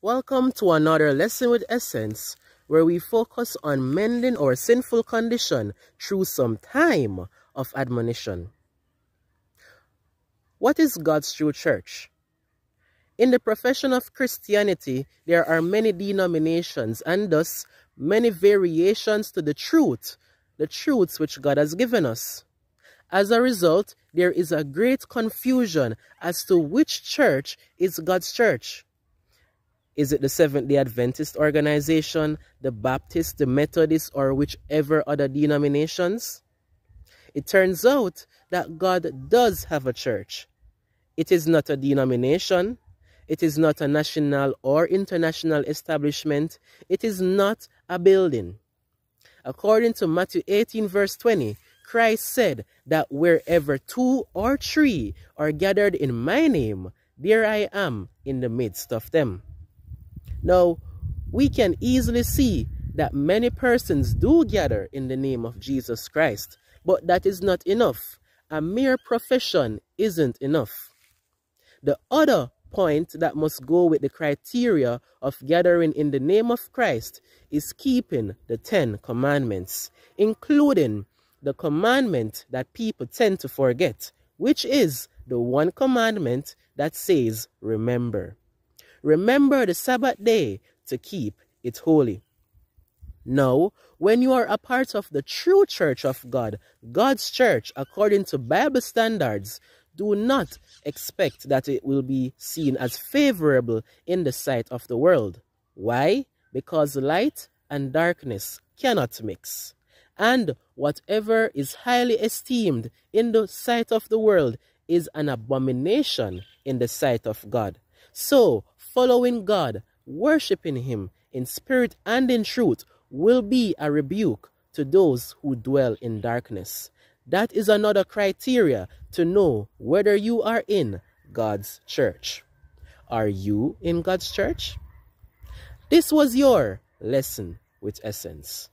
Welcome to another lesson with Essence, where we focus on mending our sinful condition through some time of admonition. What is God's true church? In the profession of Christianity, there are many denominations and thus many variations to the truth, the truths which God has given us. As a result, there is a great confusion as to which church is God's church. Is it the Seventh day Adventist organization, the Baptist, the Methodist, or whichever other denominations? It turns out that God does have a church. It is not a denomination. It is not a national or international establishment. It is not a building. According to Matthew 18, verse 20, Christ said that wherever two or three are gathered in my name, there I am in the midst of them. Now, we can easily see that many persons do gather in the name of Jesus Christ, but that is not enough. A mere profession isn't enough. The other point that must go with the criteria of gathering in the name of Christ is keeping the Ten Commandments, including the commandment that people tend to forget, which is the one commandment that says, Remember. Remember the Sabbath day to keep it holy. Now, when you are a part of the true church of God, God's church, according to Bible standards, do not expect that it will be seen as favorable in the sight of the world. Why? Because light and darkness cannot mix. And whatever is highly esteemed in the sight of the world is an abomination in the sight of God. So, following God, worshiping Him in spirit and in truth, will be a rebuke to those who dwell in darkness. That is another criteria to know whether you are in God's church. Are you in God's church? This was your lesson with Essence.